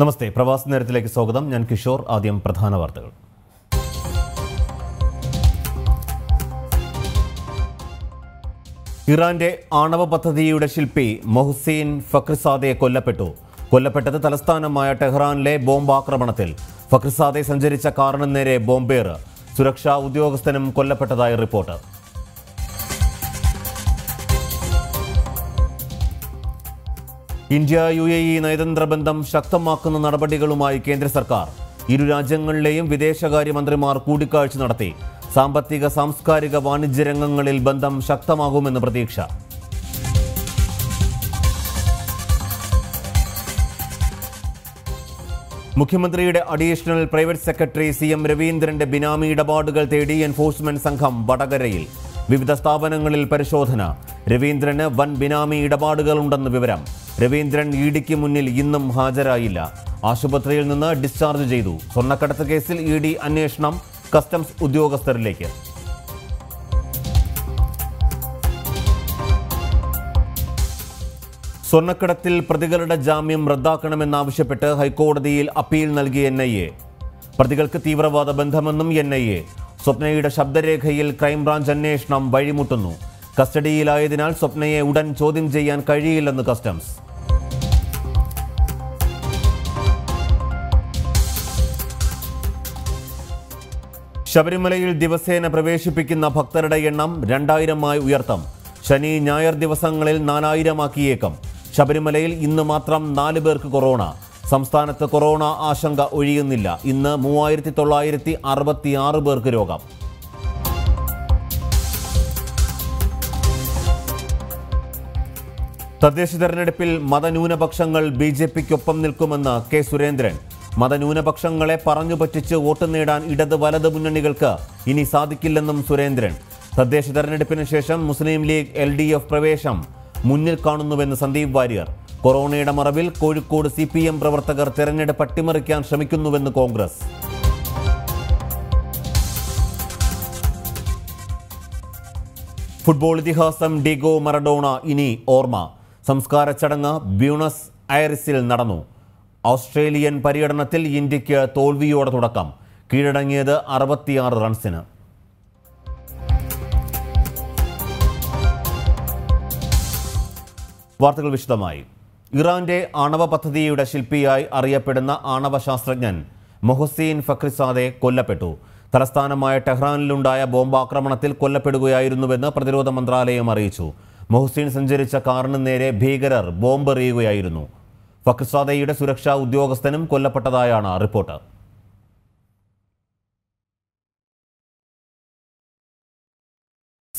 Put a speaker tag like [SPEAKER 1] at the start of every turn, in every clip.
[SPEAKER 1] നമസ്തേ പ്രവാസി നേരത്തിലേക്ക് സ്വാഗതം ഞാൻ കിഷോർ ആദ്യം പ്രധാന വാർത്തകൾ ഇറാന്റെ ആണവ പദ്ധതിയുടെ ശില്പി മൊഹുസീൻ ഫക്രിസാദയെ കൊല്ലപ്പെട്ടു കൊല്ലപ്പെട്ടത് തലസ്ഥാനമായ ടെഹ്റാനിലെ ബോംബാക്രമണത്തിൽ ഫക്രിസാദെ സഞ്ചരിച്ച കാറിന് നേരെ ബോംബേർ സുരക്ഷാ ഉദ്യോഗസ്ഥനും കൊല്ലപ്പെട്ടതായി report India U A E നയതന്ത്ര ബന്ധം ശക്തമാക്കുന്ന നടപടികളുമായി കേന്ദ്ര സർക്കാർ ഇരു രാജ്യങ്ങളിലെയും വിദേശകാര്യമന്ത്രിമാർ കൂടിക്കാഴ്ച നടത്തി സാമ്പത്തിക സാംസ്കാരിക വാണിജ്യ രംഗങ്ങളിൽ ബന്ധം ശക്തമാകുമെന്ന് പ്രതീക്ഷ മുഖ്യമന്ത്രിയുടെ additional private secretary C M രവീന്ദ്രന്റെ ബിനാമി ഇടപാടുകൾ തേടി എൻഫോഴ്സ്മെന്റ് സംഘം വടകരയിൽ വിവിധ സ്ഥാപനങ്ങളിൽ പരിശോധന രവീന്ദ്രന് വൻ ബിനാമി ഇടപാടുകളുണ്ടെന്ന് വിവരം രവീന്ദ്രൻ ഇഡിക്ക് മുന്നിൽ ഇന്നും ഹാജരായില്ല ആശുപത്രിയിൽ നിന്ന് ഡിസ്ചാർജ് ചെയ്തു സ്വർണ്ണക്കടത്ത് കേസിൽ ഇ ഡി അന്വേഷണം കസ്റ്റംസ് ഉദ്യോഗസ്ഥരിലേക്ക് സ്വർണ്ണക്കടത്തിൽ പ്രതികളുടെ ജാമ്യം റദ്ദാക്കണമെന്നാവശ്യപ്പെട്ട് ഹൈക്കോടതിയിൽ അപ്പീൽ നൽകിയ എൻ ഐ എ പ്രതികൾക്ക് തീവ്രവാദ ബന്ധമെന്നും എൻ ഐ എ സ്വപ്നയുടെ ശബ്ദരേഖയിൽ ക്രൈംബ്രാഞ്ച് അന്വേഷണം വഴിമുട്ടുന്നു കസ്റ്റഡിയിലായതിനാൽ സ്വപ്നയെ ഉടൻ ചോദ്യം ചെയ്യാൻ കഴിയില്ലെന്ന് കസ്റ്റംസ് ശബരിമലയിൽ ദിവസേന പ്രവേശിപ്പിക്കുന്ന ഭക്തരുടെ എണ്ണം രണ്ടായിരമായി ഉയർത്തും ശനി ഞായർ ദിവസങ്ങളിൽ നാലായിരമാക്കിയേക്കും ശബരിമലയിൽ ഇന്ന് മാത്രം നാല് പേർക്ക് കൊറോണ സംസ്ഥാനത്ത് കൊറോണ ആശങ്ക ഒഴിയുന്നില്ല ഇന്ന് മൂവായിരത്തി തൊള്ളായിരത്തി അറുപത്തി ആറ് പേർക്ക് രോഗം തദ്ദേശ തെരഞ്ഞെടുപ്പിൽ മതന്യൂനപക്ഷങ്ങൾ ബി ജെ പിക്കൊപ്പം നിൽക്കുമെന്ന് കെ സുരേന്ദ്രൻ മതന്യൂനപക്ഷങ്ങളെ പറഞ്ഞു പറ്റിച്ച് വോട്ട് നേടാൻ ഇടത് വലത് മുന്നണികൾക്ക് ഇനി സാധിക്കില്ലെന്നും സുരേന്ദ്രൻ തദ്ദേശ തെരഞ്ഞെടുപ്പിന് ശേഷം മുസ്ലിം ലീഗ് എൽ പ്രവേശം മുന്നിൽ കാണുന്നുവെന്ന് സന്ദീപ് വാര്യർ കൊറോണയുടെ മറവിൽ കോഴിക്കോട് സി പി എം പ്രവർത്തകർ തെരഞ്ഞെടുപ്പ് അട്ടിമറിക്കാൻ ശ്രമിക്കുന്നുവെന്ന് കോൺഗ്രസ് ഫുട്ബോൾ ഇതിഹാസം ഡിഗോ മറഡോണ ഇനി ഓർമ്മ സംസ്കാര ചടങ്ങ് ബ്യൂണസ് ഐറിസിൽ നടന്നു ഓസ്ട്രേലിയൻ പര്യടനത്തിൽ ഇന്ത്യക്ക് തോൽവിയോടെ തുടക്കം കീഴടങ്ങിയത് അറുപത്തിയാറ് റൺസിന് വാർത്തകൾ വിശദമായി ഇറാന്റെ ആണവ പദ്ധതിയുടെ ശില്പിയായി അറിയപ്പെടുന്ന ആണവ ശാസ്ത്രജ്ഞൻ മൊഹസീൻ ഫക്രിസാദെ കൊല്ലപ്പെട്ടു തലസ്ഥാനമായ ടെഹ്റാനിലുണ്ടായ ബോംബാക്രമണത്തിൽ കൊല്ലപ്പെടുകയായിരുന്നുവെന്ന് പ്രതിരോധ മന്ത്രാലയം അറിയിച്ചു മൊഹസീൻ സഞ്ചരിച്ച കാറിന് നേരെ ഭീകരർ ബോംബെറിയുകയായിരുന്നു ഫക്രിസാദയുടെ സുരക്ഷാ ഉദ്യോഗസ്ഥനും കൊല്ലപ്പെട്ടതായാണ് റിപ്പോർട്ട്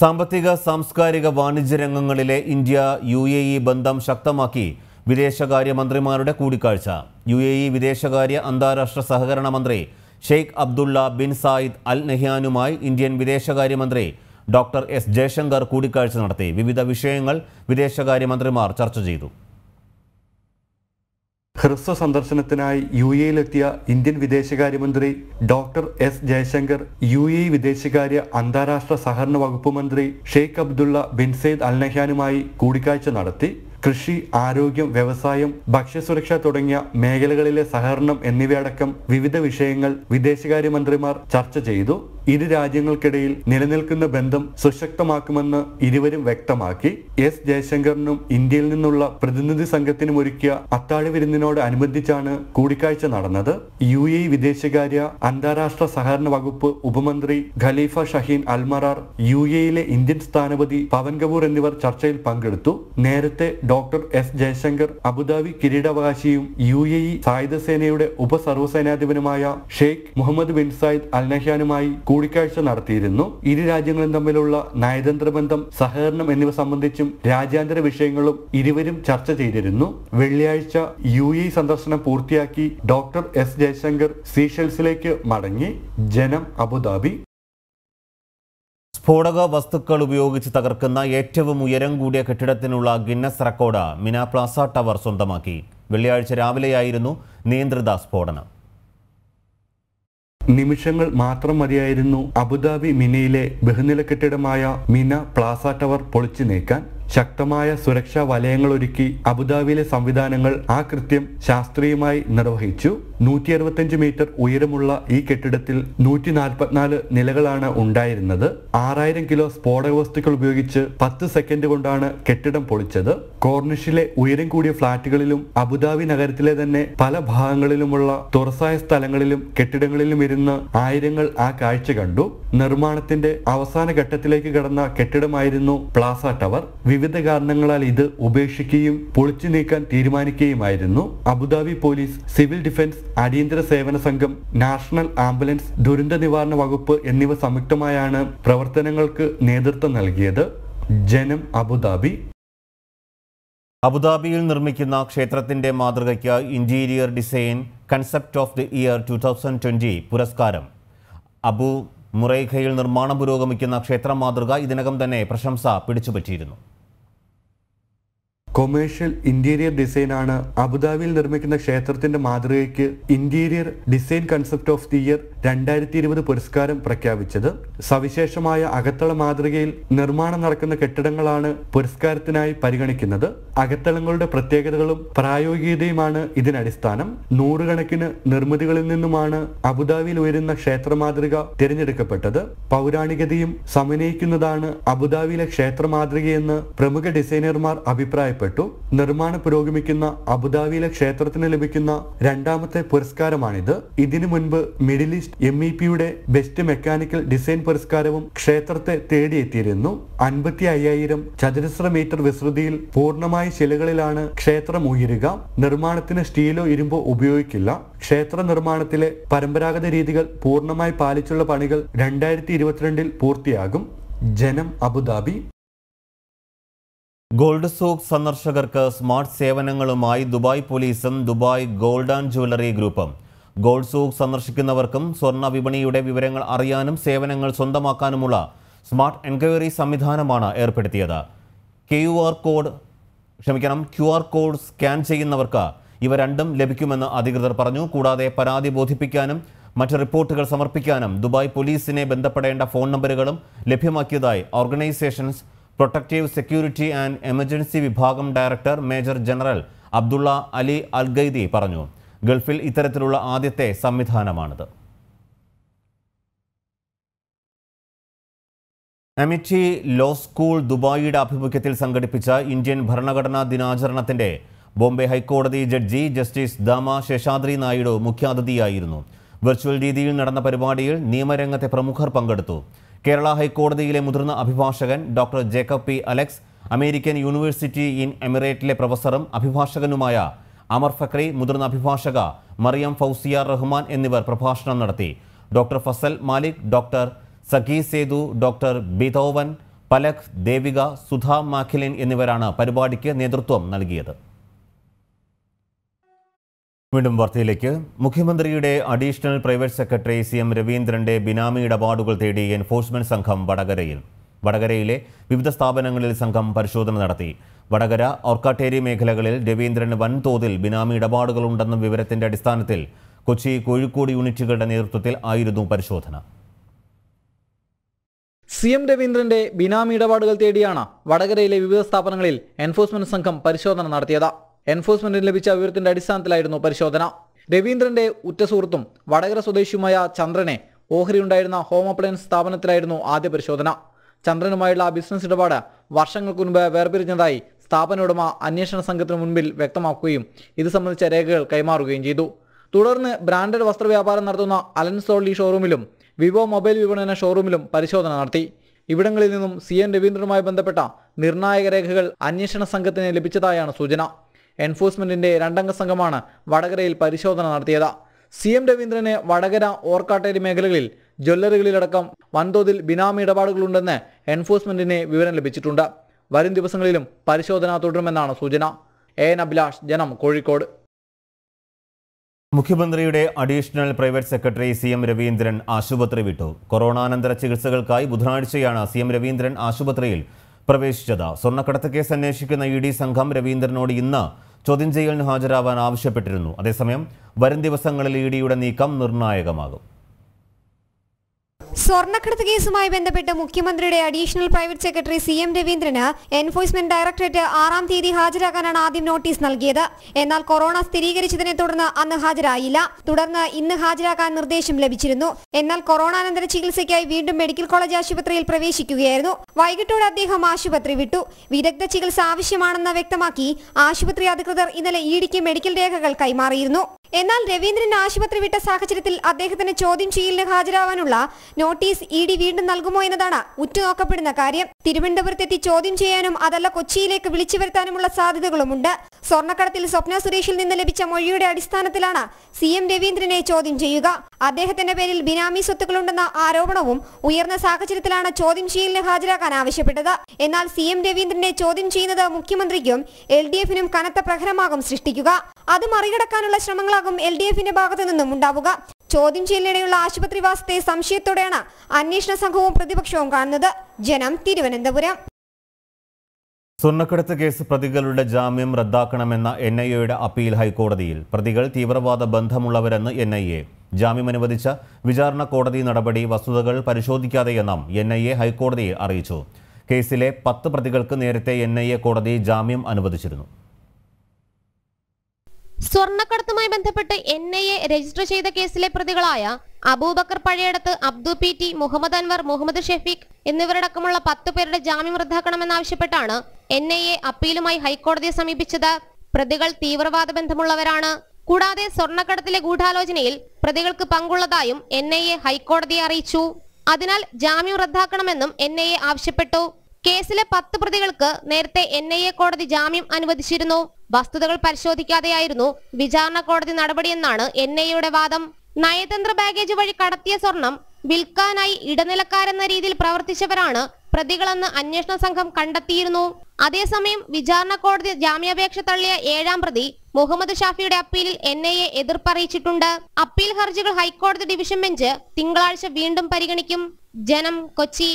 [SPEAKER 1] സാമ്പത്തിക സാംസ്കാരിക വാണിജ്യ രംഗങ്ങളിലെ ഇന്ത്യ യു ബന്ധം ശക്തമാക്കി വിദേശകാര്യമന്ത്രിമാരുടെ കൂടിക്കാഴ്ച യു എ ഇ വിദേശകാര്യ അന്താരാഷ്ട്ര സഹകരണ മന്ത്രി Sheikh Abdullah bin Zayed Al നെഹ്യാനുമായി ഇന്ത്യൻ വിദേശകാര്യമന്ത്രി ഡോക്ടർ എസ് ജയശങ്കർ കൂടിക്കാഴ്ച നടത്തി വിവിധ വിഷയങ്ങൾ വിദേശകാര്യമന്ത്രിമാർ ചർച്ച ചെയ്തു
[SPEAKER 2] ഹ്രസ്വ സന്ദർശനത്തിനായി യു എയിലെത്തിയ ഇന്ത്യൻ വിദേശകാര്യമന്ത്രി doctor S Jaishankar U A വിദേശകാര്യ അന്താരാഷ്ട്ര സഹകരണ വകുപ്പ് മന്ത്രി Sheikh Abdullah bin Zayed Al നഹ്യാനുമായി കൂടിക്കാഴ്ച നടത്തി കൃഷി ആരോഗ്യം വ്യവസായം ഭക്ഷ്യസുരക്ഷ തുടങ്ങിയ മേഖലകളിലെ സഹകരണം എന്നിവയടക്കം വിവിധ വിഷയങ്ങൾ വിദേശകാര്യമന്ത്രിമാർ ചർച്ച ചെയ്തു ഇരു രാജ്യങ്ങൾക്കിടയിൽ നിലനിൽക്കുന്ന ബന്ധം സുശക്തമാക്കുമെന്ന് ഇരുവരും വ്യക്തമാക്കി എസ് ജയശങ്കറിനും ഇന്ത്യയിൽ നിന്നുള്ള പ്രതിനിധി സംഘത്തിനും ഒരുക്കിയ അത്താഴി വിരുന്നിനോട് അനുബന്ധിച്ചാണ് കൂടിക്കാഴ്ച നടന്നത് യു എ വിദേശകാര്യ അന്താരാഷ്ട്ര സഹകരണ വകുപ്പ് ഉപമന്ത്രി ഖലീഫ ഷഹീൻ അൽമറാർ യു എയിലെ ഇന്ത്യൻ സ്ഥാനപതി പവൻ കപൂർ എന്നിവർ ചർച്ചയിൽ പങ്കെടുത്തു നേരത്തെ ഡോക്ടർ എസ് ജയശങ്കർ അബുദാബി കിരീടാവകാശിയും യു എ സായുധ സേനയുടെ ഉപസർവ്വസേനാധിപനുമായ ഷെയ്ഖ് മുഹമ്മദ് ബിൻ സായിദ് അൽനഹ്യാനുമായി കൂടിക്കാഴ്ച നടത്തിയിരുന്നു ഇരു രാജ്യങ്ങളും തമ്മിലുള്ള നയതന്ത്ര ബന്ധം സഹകരണം എന്നിവ സംബന്ധിച്ചും രാജ്യാന്തര വിഷയങ്ങളും ഇരുവരും ചർച്ച ചെയ്തിരുന്നു വെള്ളിയാഴ്ച യു എ സന്ദർശനം പൂർത്തിയാക്കി ഡോക്ടർ എസ് ജയശങ്കർ സീഷൽസിലേക്ക് മടങ്ങി ജനം അബുദാബി സ്ഫോടക വസ്തുക്കൾ ഉപയോഗിച്ച് തകർക്കുന്ന
[SPEAKER 1] ഏറ്റവും ഉയരം കൂടിയ കെട്ടിടത്തിനുള്ള Guinness record Mina Plaza tower സ്വന്തമാക്കി വെള്ളിയാഴ്ച
[SPEAKER 2] രാവിലെയായിരുന്നു നിയന്ത്രിത സ്ഫോടനം നിമിഷങ്ങൾ മാത്രം മതിയായിരുന്നു അബുദാബി മിനയിലെ ബഹുനില കെട്ടിടമായ മിന പ്ലാസ ടവർ പൊളിച്ചു നീക്കാൻ ശക്തമായ സുരക്ഷാ വലയങ്ങളൊരുക്കി അബുദാബിയിലെ സംവിധാനങ്ങൾ ആ കൃത്യം ശാസ്ത്രീയമായി നിർവഹിച്ചു നൂറ്റി അറുപത്തഞ്ച് മീറ്റർ ഉയരമുള്ള ഈ കെട്ടിടത്തിൽ നൂറ്റി നാൽപ്പത്തിനാല് നിലകളാണ് ഉണ്ടായിരുന്നത് ആറായിരം കിലോ സ്ഫോടക വസ്തുക്കൾ ഉപയോഗിച്ച് പത്ത് സെക്കൻഡ് കൊണ്ടാണ് കെട്ടിടം പൊളിച്ചത് കോർണിഷിലെ ഉയരം കൂടിയ ഫ്ളാറ്റുകളിലും അബുദാബി നഗരത്തിലെ തന്നെ പല ഭാഗങ്ങളിലുമുള്ള തുറസായ സ്ഥലങ്ങളിലും കെട്ടിടങ്ങളിലും ഇരുന്ന് ആയിരങ്ങൾ ആ കാഴ്ച കണ്ടു നിർമ്മാണത്തിന്റെ അവസാന ഘട്ടത്തിലേക്ക് കടന്ന കെട്ടിടമായിരുന്നു പ്ലാസ ടവർ വിവിധ കാരണങ്ങളാൽ ഇത് ഉപേക്ഷിക്കുകയും പൊളിച്ചു നീക്കാൻ തീരുമാനിക്കുകയുമായിരുന്നു അബുദാബി പോലീസ് സിവിൽ ഡിഫൻസ് അടിയന്തര സേവന സംഘം നാഷണൽ ആംബുലൻസ് ദുരന്ത നിവാരണ വകുപ്പ് എന്നിവ സംയുക്തമായാണ് പ്രവർത്തനങ്ങൾക്ക് നേതൃത്വം നൽകിയത് ജനം അബുദാബി അബുദാബിയിൽ നിർമ്മിക്കുന്ന ക്ഷേത്രത്തിന്റെ മാതൃകയ്ക്ക്
[SPEAKER 1] interior design concept of the year two thousand twenty പുരസ്കാരം അബു മുറൈഖയിൽ നിർമ്മാണം പുരോഗമിക്കുന്ന ക്ഷേത്ര മാതൃക ഇതിനകം തന്നെ പ്രശംസ പിടിച്ചുപറ്റിയിരുന്നു
[SPEAKER 2] കൊമേഴ്ഷ്യൽ ഇന്റീരിയർ ഡിസൈനാണ് അബുദാബിയിൽ നിർമ്മിക്കുന്ന ക്ഷേത്രത്തിന്റെ മാതൃകയ്ക്ക് interior design concept of the year രണ്ടായിരത്തി ഇരുപത് പുരസ്കാരം പ്രഖ്യാപിച്ചത് സവിശേഷമായ അകത്തള മാതൃകയിൽ നിർമ്മാണം നടക്കുന്ന കെട്ടിടങ്ങളാണ് പുരസ്കാരത്തിനായി പരിഗണിക്കുന്നത് അകത്തളങ്ങളുടെ പ്രത്യേകതകളും പ്രായോഗികതയുമാണ് ഇതിനടിസ്ഥാനം നൂറുകണക്കിന് നിർമ്മിതികളിൽ നിന്നുമാണ് അബുദാബിയിൽ ഉയരുന്ന ക്ഷേത്ര മാതൃക തിരഞ്ഞെടുക്കപ്പെട്ടത് പൗരാണികതയും സമന്വയിക്കുന്നതാണ് അബുദാബിയിലെ ക്ഷേത്ര മാതൃകയെന്ന് പ്രമുഖ ഡിസൈനർമാർ അഭിപ്രായപ്പെട്ടു പ്രഖ്യാപിക്കപ്പെട്ടു നിർമ്മാണ പുരോഗമിക്കുന്ന അബുദാബിയിലെ ക്ഷേത്രത്തിന് ലഭിക്കുന്ന രണ്ടാമത്തെ പുരസ്കാരമാണിത് ഇതിനു മുൻപ് മിഡിൽ ഈസ്റ്റ് എം ഇ പിയുടെ ബെസ്റ്റ് മെക്കാനിക്കൽ ഡിസൈൻ പുരസ്കാരവും ക്ഷേത്രത്തെ തേടിയെത്തിയിരുന്നു അൻപത്തി അയ്യായിരം ചതുരശ്ര മീറ്റർ വിസ്തൃതിയിൽ പൂർണ്ണമായ ശിലകളിലാണ് ക്ഷേത്രം ഉയരുക നിർമ്മാണത്തിന് സ്റ്റീലോ ഇരുമ്പോ ഉപയോഗിക്കില്ല ക്ഷേത്ര നിർമ്മാണത്തിലെ പരമ്പരാഗത രീതികൾ പൂർണ്ണമായി പാലിച്ചുള്ള പണികൾ രണ്ടായിരത്തി ഇരുപത്തിരണ്ടിൽ പൂർത്തിയാകും ജനം അബുദാബി
[SPEAKER 1] ഗോൾഡ് സോക്ക് സന്ദർശകർക്ക് സ്മാർട്ട് സേവനങ്ങളുമായി ദുബായ് പോലീസും ദുബായ് ഗോൾഡ് ആൻഡ് ജുവലറി ഗ്രൂപ്പും ഗോൾഡ് സോക്ക് സന്ദർശിക്കുന്നവർക്കും സ്വർണ്ണ വിപണിയുടെ വിവരങ്ങൾ അറിയാനും സേവനങ്ങൾ സ്വന്തമാക്കാനുമുള്ള സ്മാർട്ട് എൻക്വയറി സംവിധാനമാണ് ഏർപ്പെടുത്തിയത് ക്യു ആർ കോഡ് ക്ഷമിക്കണം ക്യു ആർ കോഡ് സ്കാൻ ചെയ്യുന്നവർക്ക് ഇവ രണ്ടും ലഭിക്കുമെന്ന് അധികൃതർ പറഞ്ഞു കൂടാതെ പരാതി ബോധിപ്പിക്കാനും മറ്റ് റിപ്പോർട്ടുകൾ സമർപ്പിക്കാനും ദുബായ് പോലീസിനെ ബന്ധപ്പെടേണ്ട ഫോൺ നമ്പറുകളും ലഭ്യമാക്കിയതായി organisations protective security and emergency വിഭാഗം director major general Abdulla Ali അൽഗൈദി പറഞ്ഞു ഗൾഫിൽ ഇത്തരത്തിലുള്ള ആദ്യത്തെ സംവിധാനമാണിത് അമിറ്റി ലോ സ്കൂൾ ദുബായിയുടെ ആഭിമുഖ്യത്തിൽ സംഘടിപ്പിച്ച ഇന്ത്യൻ ഭരണഘടനാ ദിനാചരണത്തിന്റെ ബോംബെ ഹൈക്കോടതി judge justice ദാമ Seshadri Naidu മുഖ്യാതിഥിയായിരുന്നു virtual രീതിയിൽ നടന്ന പരിപാടിയിൽ നിയമരംഗത്തെ പ്രമുഖർ പങ്കെടുത്തു കേരള ഹൈക്കോടതിയിലെ മുതിർന്ന അഭിഭാഷകൻ doctor Jacob P Alex American university in എമിറേറ്റിലെ പ്രൊഫസറും അഭിഭാഷകനുമായ അമർ ഫക്രി മുതിർന്ന അഭിഭാഷക മറിയം ഫൗസിയ റഹ്മാൻ എന്നിവർ പ്രഭാഷണം നടത്തി doctor Fazal Malik doctor Sakhi Sethu doctor ബിതോവൻ പലക് ദേവിക സുധ മാഖിലിൻ എന്നിവരാണ് പരിപാടിക്ക് നേതൃത്വം നൽകിയത് വീണ്ടും വാർത്തയിലേക്ക് മുഖ്യമന്ത്രിയുടെ additional private secretary C M രവീന്ദ്രന്റെ ബിനാമി ഇടപാടുകൾ തേടി എൻഫോഴ്സ്മെന്റ് സംഘം വടകരയിൽ വടകരയിലെ വിവിധ സ്ഥാപനങ്ങളിൽ സംഘം പരിശോധന നടത്തി വടകര ഓർക്കാട്ടേരി മേഖലകളിൽ രവീന്ദ്രന് വൻതോതിൽ ബിനാമി ഇടപാടുകൾ ഉണ്ടെന്ന വിവരത്തിന്റെ അടിസ്ഥാനത്തിൽ കൊച്ചി കോഴിക്കോട് യൂണിറ്റുകളുടെ നേതൃത്വത്തിൽ ആയിരുന്നു പരിശോധന സി എം രവീന്ദ്രന്റെ ബിനാമി ഇടപാടുകൾ തേടിയാണ് വടകരയിലെ
[SPEAKER 3] വിവിധ സ്ഥാപനങ്ങളിൽ എൻഫോഴ്സ്മെന്റ് സംഘം പരിശോധന നടത്തിയത് എൻഫോഴ്സ്മെന്റിന് ലഭിച്ച വിവരത്തിന്റെ അടിസ്ഥാനത്തിലായിരുന്നു പരിശോധന രവീന്ദ്രന്റെ ഉറ്റ സുഹൃത്തും വടകര സ്വദേശിയുമായ ചന്ദ്രനെ ഓഹരിയുണ്ടായിരുന്ന ഹോം അപ്ലയൻസ് സ്ഥാപനത്തിലായിരുന്നു ആദ്യ പരിശോധന ചന്ദ്രനുമായുള്ള ബിസിനസ് ഇടപാട് വർഷങ്ങൾക്ക് മുൻപ് വേർപിരിഞ്ഞതായി സ്ഥാപന ഉടമ അന്വേഷണ സംഘത്തിന് മുൻപിൽ വ്യക്തമാക്കുകയും ഇത് സംബന്ധിച്ച രേഖകൾ കൈമാറുകയും ചെയ്തു തുടർന്ന് ബ്രാൻഡഡ് വസ്ത്രവ്യാപാരം നടത്തുന്ന അലൻ ഷോറൂമിലും വിവോ മൊബൈൽ വിപണന ഷോറൂമിലും പരിശോധന നടത്തി ഇവിടങ്ങളിൽ നിന്നും സി എൻ രവീന്ദ്രനുമായി ബന്ധപ്പെട്ട നിർണായക രേഖകൾ അന്വേഷണ സംഘത്തിന് ലഭിച്ചതായാണ് സൂചന എൻഫോഴ്സ്മെന്റിന്റെ രണ്ടംഗ സംഘമാണ് വടകരയിൽ പരിശോധന നടത്തിയത് സി എം രവീന്ദ്രന് വടകര ഓർക്കാട്ടേരി മേഖലകളിൽ ജ്വല്ലറികളിലടക്കം വൻതോതിൽ ബിനാമി ഇടപാടുകളുണ്ടെന്ന് എൻഫോഴ്സ്മെന്റിന് വിവരം ലഭിച്ചിട്ടുണ്ട് വരും ദിവസങ്ങളിലും പരിശോധന തുടരുമെന്നാണ് സൂചന എ എൻ അഭിലാഷ് ജനം കോഴിക്കോട്
[SPEAKER 1] മുഖ്യമന്ത്രിയുടെ additional private secretary C M Raveendran ആശുപത്രി വിട്ടു കൊറോണാനന്തര ചികിത്സകൾക്കായി ബുധനാഴ്ചയാണ് സി എം രവീന്ദ്രൻ ആശുപത്രിയിൽ പ്രവേശിച്ചത് സ്വർണ്ണക്കടത്ത് കേസ് അന്വേഷിക്കുന്ന ഇ ഡി സംഘം രവീന്ദ്രനോട് ഇന്ന് ചോദ്യം ചെയ്യലിന് ഹാജരാവാൻ ആവശ്യപ്പെട്ടിരുന്നു അതേസമയം വരും ദിവസങ്ങളിൽ ഇ ഡിയുടെ നീക്കം നിർണായകമാകും
[SPEAKER 4] സ്വർണ്ണക്കടത്ത് കേസുമായി ബന്ധപ്പെട്ട് മുഖ്യമന്ത്രിയുടെ additional private secretary C M രവീന്ദ്രന് എൻഫോഴ്സ്മെന്റ് ഡയറക്ടറേറ്റ് ആറാം തീയതി ഹാജരാകാനാണ് ആദ്യം നോട്ടീസ് നൽകിയത് എന്നാൽ കൊറോണ സ്ഥിരീകരിച്ചതിനെ തുടർന്ന് അന്ന് ഹാജരായില്ല തുടർന്ന് ഇന്ന് ഹാജരാക്കാൻ നിർദ്ദേശം ലഭിച്ചിരുന്നു എന്നാൽ കൊറോണാനന്തര ചികിത്സയ്ക്കായി വീണ്ടും മെഡിക്കൽ കോളേജ് ആശുപത്രിയിൽ പ്രവേശിക്കുകയായിരുന്നു വൈകിട്ടോടെ അദ്ദേഹം ആശുപത്രി വിട്ടു വിദഗ്ധ ചികിത്സ ആവശ്യമാണെന്ന് വ്യക്തമാക്കി ആശുപത്രി അധികൃതർ ഇന്നലെ ഇ മെഡിക്കൽ രേഖകൾ കൈമാറിയിരുന്നു എന്നാൽ രവീന്ദ്രൻ ആശുപത്രി വിട്ട സാഹചര്യത്തിൽ അദ്ദേഹത്തിന് ചോദ്യം ചെയ്യലിന് ഹാജരാവാനുള്ള നോട്ടീസ് ഇ ഡി വീണ്ടും നൽകുമോ എന്നതാണ് ഉറ്റുനോക്കപ്പെടുന്ന കാര്യം തിരുവനന്തപുരത്തെത്തി ചോദ്യം ചെയ്യാനും അതല്ല കൊച്ചിയിലേക്ക് വിളിച്ചു വരുത്താനുമുള്ള സാധ്യതകളുമുണ്ട് സ്വർണ്ണക്കടത്തിൽ സ്വപ്ന സുരേഷിൽ നിന്ന് ലഭിച്ച മൊഴിയുടെ അടിസ്ഥാനത്തിലാണ് സി എം രവീന്ദ്രനെ ചോദ്യം ചെയ്യുക അദ്ദേഹത്തിന്റെ പേരിൽ ബിനാമി സ്വത്തുക്കളുണ്ടെന്ന ആരോപണവും ഉയർന്ന സാഹചര്യത്തിലാണ് ചോദ്യം ചെയ്യലിന് ഹാജരാക്കാൻ ആവശ്യപ്പെട്ടത് എന്നാൽ സി എം രവീന്ദ്രനെ ചോദ്യം ചെയ്യുന്നത് മുഖ്യമന്ത്രിക്കും എൽ ഡി എഫിനും കനത്ത പ്രഹരമാകും സൃഷ്ടിക്കുക അത് മറികടക്കാനുള്ള ശ്രമങ്ങളാകും എൽ ഡി എഫിന്റെ ഭാഗത്തു നിന്നും ഉണ്ടാവുക ചോദ്യം ചെയ്യലിനിടെയുള്ള ആശുപത്രിവാസത്തെ സംശയത്തോടെയാണ് അന്വേഷണ സംഘവും പ്രതിപക്ഷവും കാണുന്നത് ജനം തിരുവനന്തപുരം
[SPEAKER 1] സ്വർണ്ണക്കടത്ത് കേസ് പ്രതികളുടെ ജാമ്യം റദ്ദാക്കണമെന്ന എൻ ഐ എയുടെ അപ്പീൽ ഹൈക്കോടതിയിൽ പ്രതികൾ തീവ്രവാദ ബന്ധമുള്ളവരെന്ന് എൻ ഐ എ ജാമ്യം അനുവദിച്ച വിചാരണ കോടതി നടപടി വസ്തുതകൾ പരിശോധിക്കാതെയെന്നും എൻ ഐ എ ഹൈക്കോടതിയെ അറിയിച്ചു കേസിലെ പത്ത് പ്രതികൾക്ക് നേരത്തെ എൻ ഐ എ കോടതി ജാമ്യം അനുവദിച്ചിരുന്നു
[SPEAKER 4] സ്വർണ്ണക്കടത്തുമായി ബന്ധപ്പെട്ട് എൻ ഐ എ രജിസ്റ്റർ ചെയ്ത കേസിലെ പ്രതികളായ അബൂബക്കർ പഴയടത്ത് അബ്ദു പി ടി മുഹമ്മദ് അൻവർ മുഹമ്മദ് ഷെഫീഖ് എന്നിവരടക്കമുള്ള പത്ത് പേരുടെ ജാമ്യം റദ്ദാക്കണമെന്നാവശ്യപ്പെട്ടാണ് എൻ ഐ എ അപ്പീലുമായി ഹൈക്കോടതിയെ സമീപിച്ചത് പ്രതികൾ തീവ്രവാദ ബന്ധമുള്ളവരാണ് കൂടാതെ സ്വർണ്ണക്കടത്തിലെ ഗൂഢാലോചനയിൽ പ്രതികൾക്ക് പങ്കുള്ളതായും എൻ ഐ എ ഹൈക്കോടതിയെ അറിയിച്ചു അതിനാൽ ജാമ്യം റദ്ദാക്കണമെന്നും എൻ ഐ എ ആവശ്യപ്പെട്ടു കേസിലെ പത്ത് പ്രതികൾക്ക് നേരത്തെ എൻ ഐ എ കോടതി ജാമ്യം അനുവദിച്ചിരുന്നു വസ്തുതകൾ പരിശോധിക്കാതെയായിരുന്നു വിചാരണ കോടതി നടപടിയെന്നാണ് എൻ ഐയുടെ വാദം നയതന്ത്ര ബാഗേജ് വഴി കടത്തിയ സ്വർണം വിൽക്കാനായി ഇടനിലക്കാരെന്ന രീതിയിൽ പ്രവർത്തിച്ചവരാണ് പ്രതികളെന്ന് അന്വേഷണ സംഘം കണ്ടെത്തിയിരുന്നു അതേസമയം വിചാരണ കോടതി ജാമ്യാപേക്ഷ തള്ളിയ ഏഴാം പ്രതി മുഹമ്മദ് ഷാഫിയുടെ അപ്പീലിൽ എൻ ഐ എ എതിർപ്പറിയിച്ചിട്ടുണ്ട് അപ്പീൽ ഹർജികൾ ഹൈക്കോടതി ഡിവിഷൻ ബെഞ്ച് തിങ്കളാഴ്ച വീണ്ടും പരിഗണിക്കും ജനം കൊച്ചി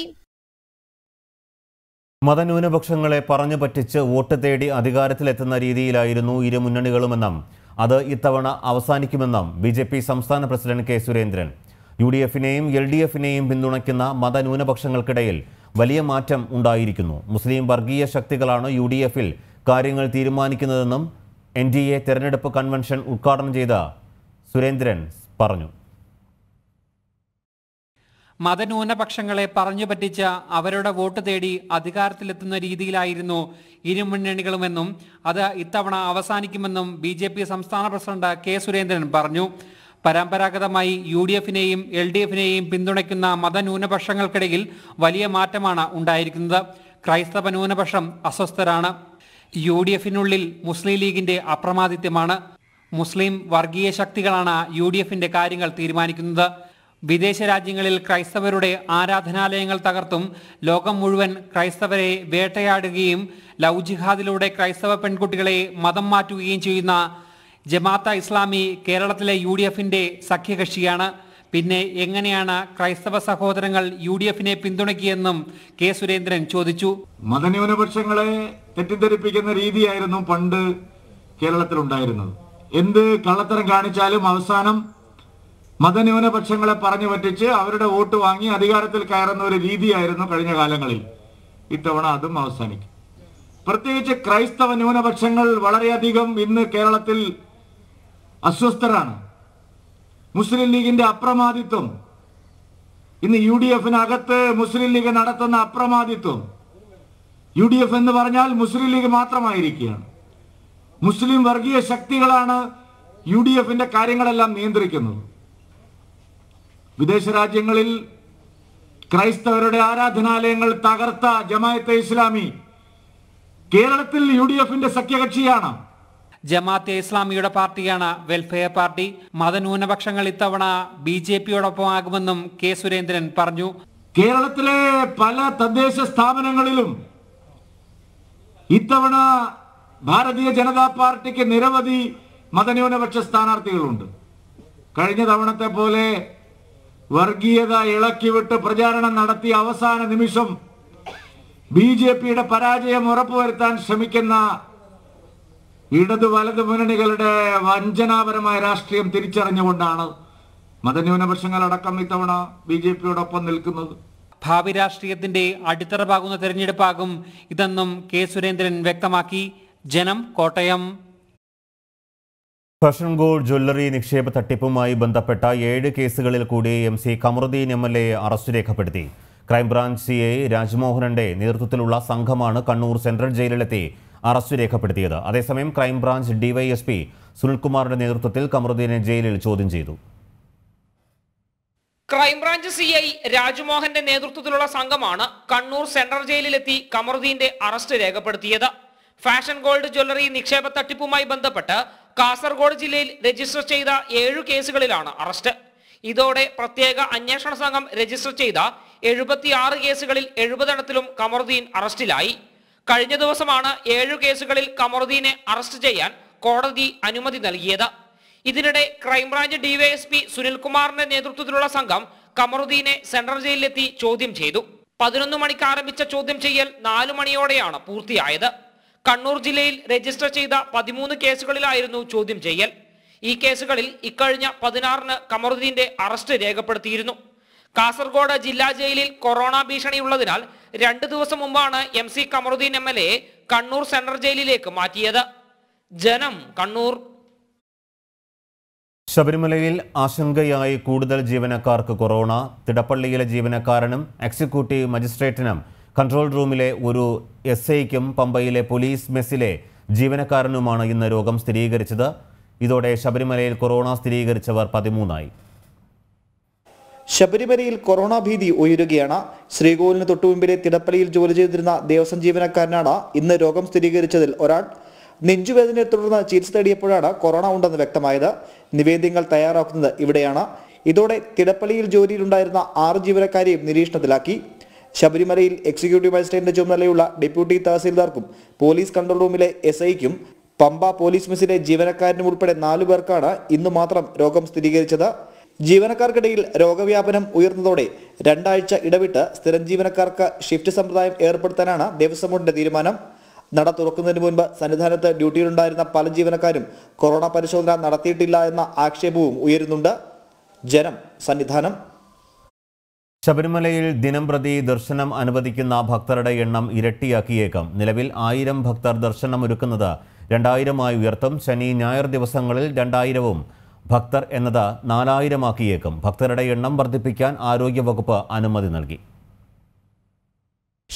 [SPEAKER 1] മതന്യൂനപക്ഷങ്ങളെ പറഞ്ഞു പറ്റിച്ച് വോട്ട് തേടി അധികാരത്തിലെത്തുന്ന രീതിയിലായിരുന്നു ഇരു മുന്നണികളുമെന്നും അത് ഇത്തവണ അവസാനിക്കുമെന്നും ബി ജെ പി സംസ്ഥാന president K Surendran U D എഫിനെയും എൽ ഡി എഫിനെയും പിന്തുണയ്ക്കുന്ന മതന്യൂനപക്ഷങ്ങൾക്കിടയിൽ വലിയ മാറ്റം ഉണ്ടായിരിക്കുന്നു മുസ്ലിം വർഗീയ ശക്തികളാണ് യു ഡി എഫിൽ കാര്യങ്ങൾ തീരുമാനിക്കുന്നതെന്നും എൻ ഡി എ തെരഞ്ഞെടുപ്പ് കൺവെൻഷൻ ഉദ്ഘാടനം ചെയ്ത സുരേന്ദ്രൻ പറഞ്ഞു
[SPEAKER 5] മതന്യൂനപക്ഷങ്ങളെ പറഞ്ഞു പറ്റിച്ച അവരുടെ വോട്ട് തേടി അധികാരത്തിലെത്തുന്ന രീതിയിലായിരുന്നു ഇരുമുന്നണികളുമെന്നും അത് ഇത്തവണ അവസാനിക്കുമെന്നും ബി ജെ പി സംസ്ഥാന പ്രസിഡന്റ് കെ സുരേന്ദ്രൻ പറഞ്ഞു പരമ്പരാഗതമായി യു ഡി എഫിനെയും എൽ ഡി എഫിനെയും പിന്തുണയ്ക്കുന്ന മതന്യൂനപക്ഷങ്ങൾക്കിടയിൽ വലിയ മാറ്റമാണ് ഉണ്ടായിരിക്കുന്നത് ക്രൈസ്തവ ന്യൂനപക്ഷം അസ്വസ്ഥരാണ് യു ഡി എഫിനുള്ളിൽ മുസ്ലിം ലീഗിന്റെ അപ്രമാദിത്യമാണ് മുസ്ലിം വർഗീയ ശക്തികളാണ് യു ഡി എഫിന്റെ കാര്യങ്ങൾ തീരുമാനിക്കുന്നത് വിദേശ രാജ്യങ്ങളിൽ ക്രൈസ്തവരുടെ ആരാധനാലയങ്ങൾ തകർത്തും ലോകം മുഴുവൻ ക്രൈസ്തവരെ വേട്ടയാടുകയും ലവ് ജിഹാദിലൂടെ ക്രൈസ്തവ പെൺകുട്ടികളെ മതം മാറ്റുകയും ചെയ്യുന്ന ജമാത്ത ഇസ്ലാമി കേരളത്തിലെ യു ഡി എഫിൻ്റെ സഖ്യകക്ഷിയാണ് പിന്നെ എങ്ങനെയാണ് ക്രൈസ്തവ സഹോദരങ്ങൾ യു ഡി എഫിനെ പിന്തുണയ്ക്കിയെന്നും കെ സുരേന്ദ്രൻ ചോദിച്ചു മതന്യൂനപക്ഷങ്ങളെ
[SPEAKER 3] തെറ്റിദ്ധരിപ്പിക്കുന്ന രീതിയായിരുന്നു പണ്ട് കേരളത്തിലുണ്ടായിരുന്നത് എന്ത് കള്ളത്തരം കാണിച്ചാലും അവസാനം മതന്യൂനപക്ഷങ്ങളെ പറഞ്ഞു പറ്റിച്ച് അവരുടെ വോട്ട് വാങ്ങി അധികാരത്തിൽ കയറുന്ന ഒരു രീതിയായിരുന്നു കഴിഞ്ഞ കാലങ്ങളിൽ ഇത്തവണ അതും അവസാനിക്കും പ്രത്യേകിച്ച് ക്രൈസ്തവ ന്യൂനപക്ഷങ്ങൾ വളരെയധികം ഇന്ന് കേരളത്തിൽ അസ്വസ്ഥരാണ് മുസ്ലിം ലീഗിന്റെ അപ്രമാദിത്വം ഇന്ന് യു ഡി എഫിനകത്ത് മുസ്ലിം ലീഗ് നടത്തുന്ന അപ്രമാദിത്വം യു ഡി എഫ് എന്ന് പറഞ്ഞാൽ മുസ്ലിം ലീഗ് മാത്രമായിരിക്കുകയാണ് മുസ്ലിം വർഗീയ ശക്തികളാണ് യു ഡി എഫിന്റെ കാര്യങ്ങളെല്ലാം നിയന്ത്രിക്കുന്നത് വിദേശ രാജ്യങ്ങളിൽ ക്രൈസ്തവരുടെ ആരാധനാലയങ്ങൾ തകർത്ത ജമായത്തെ ഇസ്ലാമി കേരളത്തിൽ യു ഡി എഫിന്റെ സഖ്യകക്ഷിയാണ്
[SPEAKER 5] ജമാഅത്തെ ഇസ്ലാമിയുടെ പാർട്ടിയാണ് വെൽഫെയർ പാർട്ടി മതന്യൂനപക്ഷങ്ങൾ ഇത്തവണ ബി ജെ പിയോടൊപ്പമാകുമെന്നും കെ സുരേന്ദ്രൻ
[SPEAKER 3] പറഞ്ഞു കേരളത്തിലെ പല തദ്ദേശ സ്ഥാപനങ്ങളിലും ഇത്തവണ ഭാരതീയ ജനതാ പാർട്ടിക്ക് നിരവധി മതന്യൂനപക്ഷ സ്ഥാനാർത്ഥികളുണ്ട് കഴിഞ്ഞ തവണത്തെ പോലെ വർഗീയത ഇളക്കിവിട്ട് പ്രചാരണം നടത്തിയ അവസാന നിമിഷം ബി ജെ പിയുടെ പരാജയം ഉറപ്പുവരുത്താൻ ശ്രമിക്കുന്ന ഇടതു വലതു മുന്നണികളുടെ വഞ്ചനാപരമായ രാഷ്ട്രീയം തിരിച്ചറിഞ്ഞുകൊണ്ടാണ് മതന്യൂനപക്ഷങ്ങളടക്കം ഇത്തവണ ബി ജെ പിയോടൊപ്പം നിൽക്കുന്നത് ഭാവി രാഷ്ട്രീയത്തിന്റെ അടിത്തറ പാകുന്ന തെരഞ്ഞെടുപ്പാകും ഇതെന്നും കെ
[SPEAKER 5] സുരേന്ദ്രൻ വ്യക്തമാക്കി ജനം കോട്ടയം
[SPEAKER 1] ഫഷൻ ഗോൾഡ് ജ്വല്ലറി നിക്ഷേപ തട്ടിപ്പുമായി ബന്ധപ്പെട്ട ഏഴ് കേസുകളിൽ കൂടി M C Kamaruddin M L എയെ അറസ്റ്റ് രേഖപ്പെടുത്തി ക്രൈംബ്രാഞ്ച് സി ഐ രാജ്മോഹനന്റെ നേതൃത്വത്തിലുള്ള സംഘമാണ് കണ്ണൂർ സെൻട്രൽ ജയിലിലെത്തി അറസ്റ്റ് രേഖപ്പെടുത്തിയത് അതേസമയം ക്രൈംബ്രാഞ്ച് ഡിവൈഎസ്പി സുനിൽകുമാറിന്റെ നേതൃത്വത്തിൽ കമറുദ്ദീനെ ജയിലിൽ ചോദ്യം ചെയ്തു
[SPEAKER 6] ക്രൈംബ്രാഞ്ച് സി ഐ രാജ്മോഹന്റെ നേതൃത്വത്തിലുള്ള സംഘമാണ് കണ്ണൂർ സെൻട്രൽ ജയിലിലെത്തി കമറുദ്ദീന്റെ അറസ്റ്റ് രേഖപ്പെടുത്തിയത് ഫാഷൻ ഗോൾഡ് ജ്വല്ലറി നിക്ഷേപ തട്ടിപ്പുമായി ബന്ധപ്പെട്ട് കാസർഗോഡ് ജില്ലയിൽ രജിസ്റ്റർ ചെയ്ത ഏഴു കേസുകളിലാണ് അറസ്റ്റ് ഇതോടെ പ്രത്യേക അന്വേഷണ സംഘം രജിസ്റ്റർ ചെയ്ത എഴുപത്തിയാറ് കേസുകളിൽ എഴുപതെണ്ണത്തിലും കമറുദ്ദീൻ അറസ്റ്റിലായി കഴിഞ്ഞ ദിവസമാണ് ഏഴു കേസുകളിൽ കമറുദ്ദീനെ അറസ്റ്റ് ചെയ്യാൻ കോടതി അനുമതി നൽകിയത് ഇതിനിടെ ക്രൈംബ്രാഞ്ച് ഡിവൈഎസ്പി സുനിൽകുമാറിന്റെ നേതൃത്വത്തിലുള്ള സംഘം കമറുദ്ദീനെ സെൻട്രൽ ജയിലിലെത്തി ചോദ്യം ചെയ്തു പതിനൊന്ന് മണിക്ക് ആരംഭിച്ച ചോദ്യം ചെയ്യൽ നാലു മണിയോടെയാണ് പൂർത്തിയായത് കണ്ണൂർ ജില്ലയിൽ രജിസ്റ്റർ ചെയ്ത പതിമൂന്ന് കേസുകളിലായിരുന്നു ചോദ്യം ചെയ്യൽ ഈ കേസുകളിൽ ഇക്കഴിഞ്ഞ പതിനാറിന് കമറുദ്ദീന്റെ അറസ്റ്റ് രേഖപ്പെടുത്തിയിരുന്നു കാസർഗോഡ് ജില്ലാ ജയിലിൽ കൊറോണ ഭീഷണിയുള്ളതിനാൽ രണ്ടു ദിവസം മുമ്പാണ് M C Kamaruddin M L A Kannur central ജയിലിലേക്ക് മാറ്റിയത് ജനം കണ്ണൂർ
[SPEAKER 1] ശബരിമലയിൽ ആശങ്കയായി കൂടുതൽ ജീവനക്കാർക്ക് കൊറോണ തിടപ്പള്ളിയിലെ ജീവനക്കാരനും എക്സിക്യൂട്ടീവ് മജിസ്ട്രേറ്റിനും കൺട്രോൾ റൂമിലെ ഒരു എസ് ഐക്കും പമ്പയിലെ പോലീസ് മെസ്സിലെ ജീവനക്കാരനുമാണ് ഇന്ന് രോഗം സ്ഥിരീകരിച്ചത് ഇതോടെ ശബരിമലയിൽ കൊറോണ സ്ഥിരീകരിച്ചവർ പതിമൂന്നായി
[SPEAKER 3] ശബരിമലയിൽ കൊറോണ ഭീതി ഉയരുകയാണ് ശ്രീകോവിലിന് തൊട്ടുമുമ്പിലെ തിടപ്പള്ളിയിൽ ജോലി ചെയ്തിരുന്ന ദേവസ്വം ജീവനക്കാരനാണ് ഇന്ന് രോഗം സ്ഥിരീകരിച്ചതിൽ ഒരാൾ നെഞ്ചുവേദനയെ തുടർന്ന് ചികിത്സ തേടിയപ്പോഴാണ് കൊറോണ ഉണ്ടെന്ന് വ്യക്തമായത് നിവേദ്യങ്ങൾ തയ്യാറാക്കുന്നത് ഇവിടെയാണ് ഇതോടെ തിടപ്പള്ളിയിൽ ജോലിയിലുണ്ടായിരുന്ന ആറ് ജീവനക്കാരെയും നിരീക്ഷണത്തിലാക്കി ശബരിമലയിൽ എക്സിക്യൂട്ടീവ് മജിസ്ട്രേറ്റിന്റെ ചുമതലയുള്ള ഡെപ്യൂട്ടി തഹസീൽദാർക്കും പോലീസ് കൺട്രോൾ റൂമിലെ എസ് ഐക്കും പമ്പ പോലീസ് മിസിലെ ജീവനക്കാരനും ഉൾപ്പെടെ നാലു പേർക്കാണ് ഇന്ന് മാത്രം രോഗം സ്ഥിരീകരിച്ചത് ജീവനക്കാർക്കിടയിൽ രോഗവ്യാപനം ഉയർന്നതോടെ രണ്ടാഴ്ച ഇടവിട്ട് സ്ഥിരം ജീവനക്കാർക്ക് ഷിഫ്റ്റ് സമ്പ്രദായം ഏർപ്പെടുത്താനാണ് ദേവസ്വം ബോർഡിന്റെ തീരുമാനം
[SPEAKER 1] നട തുറക്കുന്നതിന് മുൻപ് സന്നിധാനത്ത് ഡ്യൂട്ടിയിലുണ്ടായിരുന്ന പല ജീവനക്കാരും കൊറോണ പരിശോധന നടത്തിയിട്ടില്ല എന്ന ആക്ഷേപവും ഉയരുന്നുണ്ട് ജനം സന്നിധാനം ശബരിമലയിൽ ദിനംപ്രതി ദർശനം അനുവദിക്കുന്ന ഭക്തരുടെ എണ്ണം ഇരട്ടിയാക്കിയേക്കാം നിലവിൽ ആയിരം ഭക്തർ ദർശനം ഒരുക്കുന്നത് രണ്ടായിരമായി ഉയർത്തും ശനി ഞായർ ദിവസങ്ങളിൽ രണ്ടായിരവും ഭക്തർ എന്നത് നാലായിരമാക്കിയേക്കും ഭക്തരുടെ എണ്ണം വർദ്ധിപ്പിക്കാൻ ആരോഗ്യവകുപ്പ് അനുമതി നൽകി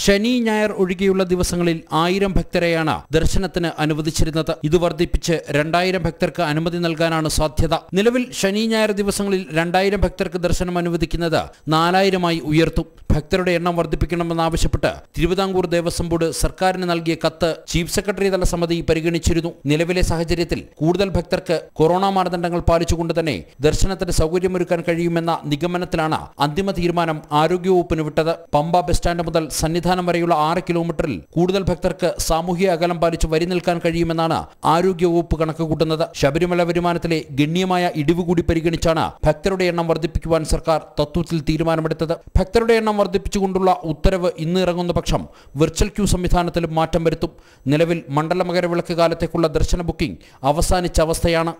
[SPEAKER 1] ശനി ഞായർ ഒഴികെയുള്ള ദിവസങ്ങളിൽ ആയിരം
[SPEAKER 5] ഭക്തരെയാണ് ദർശനത്തിന് അനുവദിച്ചിരുന്നത് ഇത് വർദ്ധിപ്പിച്ച് രണ്ടായിരം ഭക്തർക്ക് അനുമതി നൽകാനാണ് സാധ്യത നിലവിൽ ശനി ഞായർ ദിവസങ്ങളിൽ രണ്ടായിരം ഭക്തർക്ക് ദർശനം അനുവദിക്കുന്നത് നാലായിരമായി ഉയർത്തും ഭക്തരുടെ എണ്ണം വർദ്ധിപ്പിക്കണമെന്നാവശ്യപ്പെട്ട് തിരുവിതാംകൂർ ദേവസ്വം ബോർഡ് സർക്കാരിന് നൽകിയ കത്ത് ചീഫ് സെക്രട്ടറി തല സമിതി പരിഗണിച്ചിരുന്നു നിലവിലെ സാഹചര്യത്തിൽ കൂടുതൽ ഭക്തർക്ക് കൊറോണ മാനദണ്ഡങ്ങൾ പാലിച്ചുകൊണ്ട് തന്നെ ദർശനത്തിന് സൗകര്യമൊരുക്കാൻ കഴിയുമെന്ന നിഗമനത്തിലാണ് അന്തിമ തീരുമാനം ആരോഗ്യവകുപ്പിന് വിട്ടത് പമ്പ ബസ് സ്റ്റാൻഡ് മുതൽ സന്നി സന്നിധാനം വരെയുള്ള ആറ് കിലോമീറ്ററിൽ കൂടുതൽ ഭക്തർക്ക് സാമൂഹ്യ അകലം പാലിച്ച് വരി നിൽക്കാൻ കഴിയുമെന്നാണ് ആരോഗ്യവകുപ്പ് കണക്കുകൂട്ടുന്നത് ശബരിമല വരുമാനത്തിലെ ഗണ്യമായ ഇടിവ് കൂടി പരിഗണിച്ചാണ് ഭക്തരുടെ എണ്ണം വർദ്ധിപ്പിക്കുവാൻ സർക്കാർ തത്വത്തിൽ തീരുമാനമെടുത്തത് ഭക്തരുടെ എണ്ണം വർദ്ധിപ്പിച്ചുകൊണ്ടുള്ള ഉത്തരവ് ഇന്ന് ഇറങ്ങുന്ന പക്ഷം വിർച്വൽ ക്യൂ സംവിധാനത്തിലും മാറ്റം വരുത്തും നിലവിൽ മണ്ഡല മകരവിളക്ക് കാലത്തേക്കുള്ള ദർശന ബുക്കിംഗ് അവസാനിച്ച അവസ്ഥയാണ്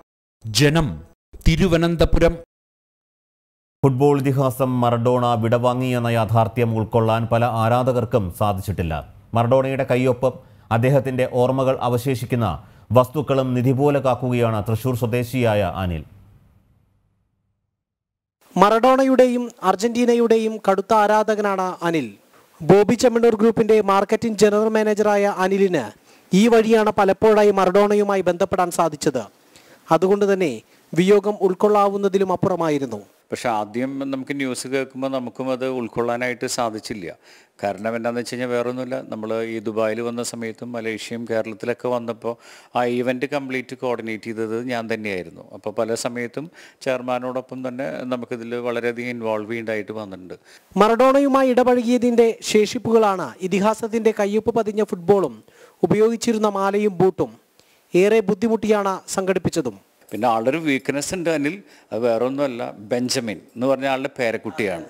[SPEAKER 1] ജനം തിരുവനന്തപുരം ഫുട്ബോൾ ഇതിഹാസം മറഡോണ വിടവാങ്ങി എന്ന യാഥാർത്ഥ്യം ഉൾക്കൊള്ളാൻ പല ആരാധകർക്കും സാധിച്ചിട്ടില്ല മറഡോണയുടെ കൈയൊപ്പം അദ്ദേഹത്തിൻ്റെ ഓർമ്മകൾ അവശേഷിക്കുന്ന വസ്തുക്കളും നിധി പോലെ കാക്കുകയാണ് തൃശൂർ സ്വദേശിയായ അനിൽ
[SPEAKER 7] മറഡോണയുടെയും അർജന്റീനയുടെയും കടുത്ത ആരാധകനാണ് അനിൽ ബോബി ചെമ്മണ്ണൂർ ഗ്രൂപ്പിന്റെ മാർക്കറ്റിംഗ് ജനറൽ മാനേജറായ അനിലിന് ഈ വഴിയാണ് പലപ്പോഴായി മറഡോണയുമായി ബന്ധപ്പെടാൻ സാധിച്ചത് അതുകൊണ്ട് തന്നെ വിയോഗം ഉൾക്കൊള്ളാവുന്നതിലും അപ്പുറമായിരുന്നു പക്ഷേ ആദ്യം നമുക്ക് ന്യൂസ് കേൾക്കുമ്പോൾ നമുക്കും അത് ഉൾക്കൊള്ളാനായിട്ട് സാധിച്ചില്ല കാരണം എന്താണെന്ന് വെച്ച് കഴിഞ്ഞാൽ വേറൊന്നുമില്ല നമ്മൾ ഈ ദുബായിൽ വന്ന സമയത്തും മലേഷ്യയും കേരളത്തിലൊക്കെ വന്നപ്പോൾ ആ ഈവൻറ്റ് കംപ്ലീറ്റ് കോർഡിനേറ്റ് ചെയ്തത് ഞാൻ തന്നെയായിരുന്നു അപ്പോൾ പല സമയത്തും ചെയർമാനോടൊപ്പം തന്നെ നമുക്കിതിൽ വളരെയധികം ഇൻവോൾവ് ചെയ്യേണ്ടതായിട്ട് വന്നിട്ടുണ്ട് മറഡോണയുമായി ഇടപഴകിയതിൻ്റെ ശേഷിപ്പുകളാണ് ഇതിഹാസത്തിൻ്റെ കയ്യൊപ്പ് പതിഞ്ഞ ഫുട്ബോളും ഉപയോഗിച്ചിരുന്ന മാലയും ബൂട്ടും ഏറെ ബുദ്ധിമുട്ടിയാണ് സംഘടിപ്പിച്ചതും പിന്നെ ആളൊരു വീക്ക്നെസ് ഉണ്ട് അതിൽ അത് വേറെ ഒന്നുമല്ല ബെഞ്ചമിൻ എന്ന് പറഞ്ഞ ആളുടെ പേരക്കുട്ടിയാണ്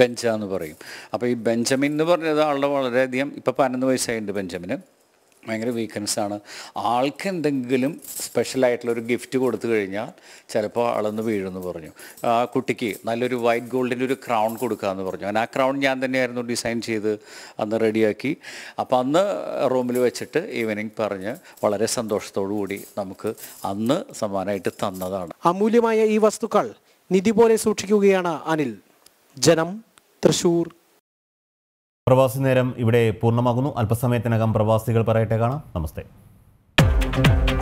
[SPEAKER 7] ബെഞ്ച എന്ന് പറയും അപ്പോൾ ഈ ബെഞ്ചമിൻ എന്ന് പറഞ്ഞത് ആളുടെ വളരെയധികം ഇപ്പോൾ പതിനൊന്ന് വയസ്സായിട്ടുണ്ട് ബെഞ്ചമിന് ഭയങ്കര വീക്കൻസാണ് ആൾക്ക് എന്തെങ്കിലും സ്പെഷ്യലായിട്ടുള്ളൊരു ഗിഫ്റ്റ് കൊടുത്തു കഴിഞ്ഞാൽ ചിലപ്പോൾ അളന്ന് വീഴുമെന്ന് പറഞ്ഞു ആ കുട്ടിക്ക് നല്ലൊരു വൈറ്റ് ഗോൾഡിൻ്റെ ഒരു ക്രൗൺ കൊടുക്കാമെന്ന് പറഞ്ഞു അങ്ങനെ ആ ക്രൗൺ ഞാൻ തന്നെയായിരുന്നു ഡിസൈൻ ചെയ്ത് അന്ന് റെഡിയാക്കി അപ്പോൾ അന്ന് റൂമിൽ വെച്ചിട്ട് ഈവനിങ് പറഞ്ഞ് വളരെ സന്തോഷത്തോടു കൂടി നമുക്ക് അന്ന് സമ്മാനമായിട്ട് തന്നതാണ് അമൂല്യമായ ഈ വസ്തുക്കൾ നിധി പോലെ സൂക്ഷിക്കുകയാണ് അനിൽ ജനം
[SPEAKER 1] തൃശൂർ പ്രവാസി നേരം ഇവിടെ പൂർണ്ണമാകുന്നു അല്പസമയത്തിനകം പ്രവാസികൾ പറയട്ടെ കാണാം നമസ്തേ